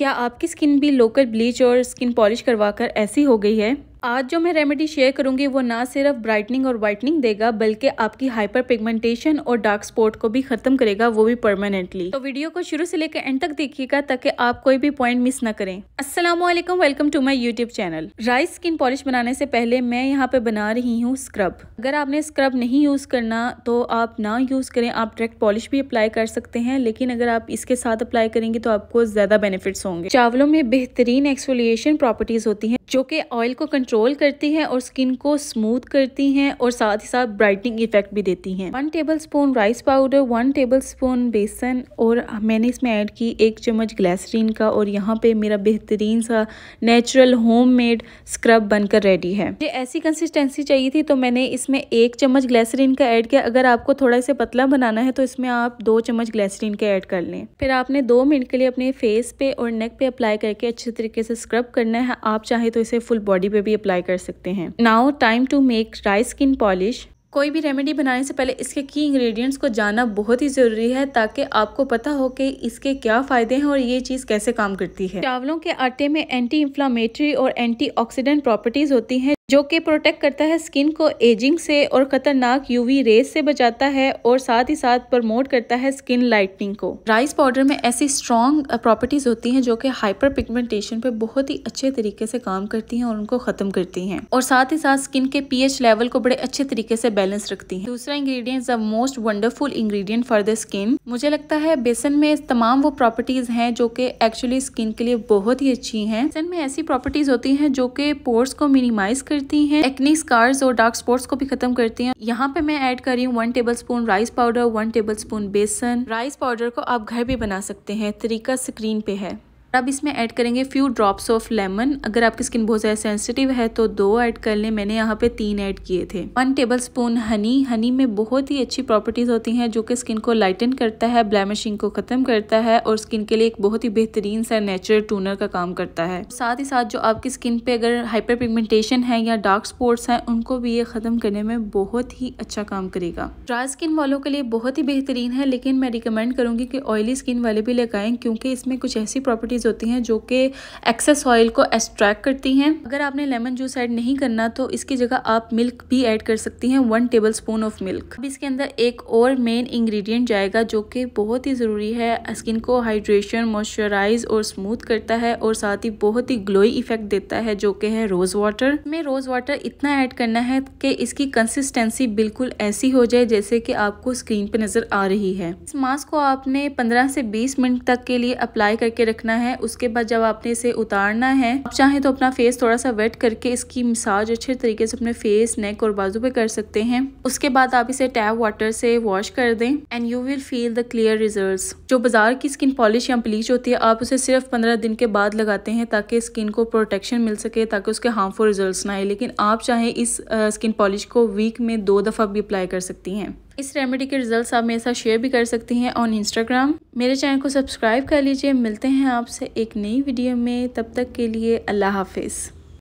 क्या आपकी स्किन भी लोकल ब्लीच और स्किन पॉलिश करवाकर ऐसी हो गई है आज जो मैं रेमेडी शेयर करूंगी वो ना सिर्फ ब्राइटनिंग और वाइटनिंग देगा बल्कि आपकी हाइपर पिगमेंटेशन और डार्क स्पॉट को भी खत्म करेगा वो भी परमानेंटली तो वीडियो को शुरू से लेकर एंड तक देखिएगा ताकि आप कोई भी पॉइंट मिस ना करें वालेकुम welcome to my YouTube channel rice skin polish बनाने से पहले मैं यहाँ पे बना रही हूँ स्क्रब अगर आपने स्क्रब नहीं यूज करना तो आप ना यूज करें आप डायरेक्ट पॉलिश भी अप्लाई कर सकते हैं लेकिन अगर आप इसके साथ अप्लाई करेंगे तो आपको ज्यादा बेनिफिट होंगे चावलों में बेहतरीन एक्सफोलिएशन प्रॉपर्टीज होती है जो की ऑयल को कंट्रोल कंट्रोल करती हैं और स्किन को स्मूथ करती हैं और साथ ही साथ ब्राइटनिंग इफेक्ट भी देती हैं one tablespoon rice powder one tablespoon besan और मैंने इसमें ऐड की एक चम्मच ग्लैसरीन का और यहाँ पे मेरा बेहतरीन सा नेचुरल होममेड स्क्रब बनकर रेडी है मुझे ऐसी कंसिस्टेंसी चाहिए थी तो मैंने इसमें एक चम्मच ग्लैसरीन का ऐड किया अगर आपको थोड़ा इसे पतला बनाना है तो इसमें आप दो चम्मच ग्लैसरीन का ऐड कर लें फिर आपने दो मिनट के लिए अपने फेस पे और नेक पे अप्लाई करके अच्छे तरीके से स्क्रब करना है आप चाहे तो इसे फुल बॉडी पे भी अप्लाई कर सकते हैं now time to make dry skin polish कोई भी रेमेडी बनाने से पहले इसके की इंग्रेडिएंट्स को जानना बहुत ही ज़रूरी है ताकि आपको पता हो कि इसके क्या फ़ायदे हैं और ये चीज़ कैसे काम करती है चावलों के आटे में एंटी इन्फ्लामेटरी और एंटीऑक्सीडेंट प्रॉपर्टीज़ होती हैं जो कि प्रोटेक्ट करता है स्किन को एजिंग से और खतरनाक यूवी रेस से बचाता है और साथ ही साथ प्रमोट करता है स्किन लाइटनिंग को राइस पाउडर में ऐसी स्ट्रॉन्ग प्रॉपर्टीज होती हैं जो कि हाइपर पिगमेंटेशन पे बहुत ही अच्छे तरीके से काम करती हैं और उनको खत्म करती हैं और साथ ही साथ स्किन के पीएच लेवल को बड़े अच्छे तरीके से बैलेंस रखती है दूसरा ingredient the most wonderful ingredient for the skin मुझे लगता है बेसन में तमाम वो प्रॉपर्टीज हैं जो कि एक्चुअली स्किन के लिए बहुत ही अच्छी हैं बेसन में ऐसी प्रॉपर्टीज होती हैं जो कि पोर्स को मिनिमाइज कर करती हैं एक्नी स्कार्स और डार्क स्पॉट्स को भी खत्म करती हैं यहाँ पे मैं ऐड कर रही हूँ one tablespoon rice powder one tablespoon besan rice powder को आप घर भी बना सकते हैं तरीका स्क्रीन पे है अब इसमें ऐड करेंगे फ्यू ड्रॉप्स ऑफ लेमन अगर आपकी स्किन बहुत ज़्यादा सेंसिटिव है तो दो ऐड कर लें मैंने यहाँ पे तीन ऐड किए थे one tablespoon honey honey में बहुत ही अच्छी प्रॉपर्टीज़ होती हैं जो कि स्किन को लाइटन करता है ब्लैमिशिंग को ख़त्म करता है और स्किन के लिए एक बहुत ही बेहतरीन सा नेचुरल टूनर का काम करता है साथ ही साथ जो आपकी स्किन पे अगर हाइपर पिगमेंटेशन है या डार्क स्पॉट्स हैं उनको भी ये ख़त्म करने में बहुत ही अच्छा काम करेगा ड्राई स्किन वालों के लिए बहुत ही बेहतरीन है लेकिन मैं रिकमेंड करूंगी कि ऑयली स्किन वाले भी लगाएं क्योंकि इसमें कुछ ऐसी प्रॉपर्टीज प्रॉपर्टीज़ होती हैं जो कि एक्सेस ऑयल को एक्सट्रैक्ट करती हैं अगर आपने लेमन जूस ऐड नहीं करना तो इसकी जगह आप मिल्क भी ऐड कर सकती हैं one tablespoon of milk अब इसके अंदर एक और मेन इंग्रेडिएंट जाएगा जो कि बहुत ही ज़रूरी है स्किन को हाइड्रेशन मॉइस्चराइज और स्मूथ करता है और साथ ही बहुत ही ग्लोई इफेक्ट देता है जो कि है रोज़ वाटर में रोज़ वाटर इतना ऐड करना है कि इसकी कंसिस्टेंसी बिल्कुल ऐसी हो जाए जैसे कि आपको स्क्रीन पर नज़र आ रही है इस मास्क को आपने पंद्रह से बीस मिनट तक के लिए अप्लाई करके रखना है है उसके बाद जब आपने इसे उतारना है आप चाहें तो अपना फेस थोड़ा सा वेट करके इसकी मसाज अच्छे तरीके से अपने फेस नेक और बाजू पे कर सकते हैं उसके बाद आप इसे टैप वाटर से वॉश कर दें and you will feel the clear result जो बाजार की स्किन पॉलिश या ब्लीच होती है आप उसे सिर्फ पंद्रह दिन के बाद लगाते हैं ताकि स्किन को प्रोटेक्शन मिल सके ताकि उसके हार्मफुल रिजल्ट ना आए लेकिन आप चाहें इस स्किन पॉलिश को वीक में दो दफ़ा भी अप्लाई कर सकती हैं इस रेमेडी के रिजल्ट्स आप मेरे साथ शेयर भी कर सकती हैं ऑन इंस्टाग्राम मेरे चैनल को सब्सक्राइब कर लीजिए मिलते हैं आपसे एक नई वीडियो में तब तक के लिए अल्लाह हाफिज़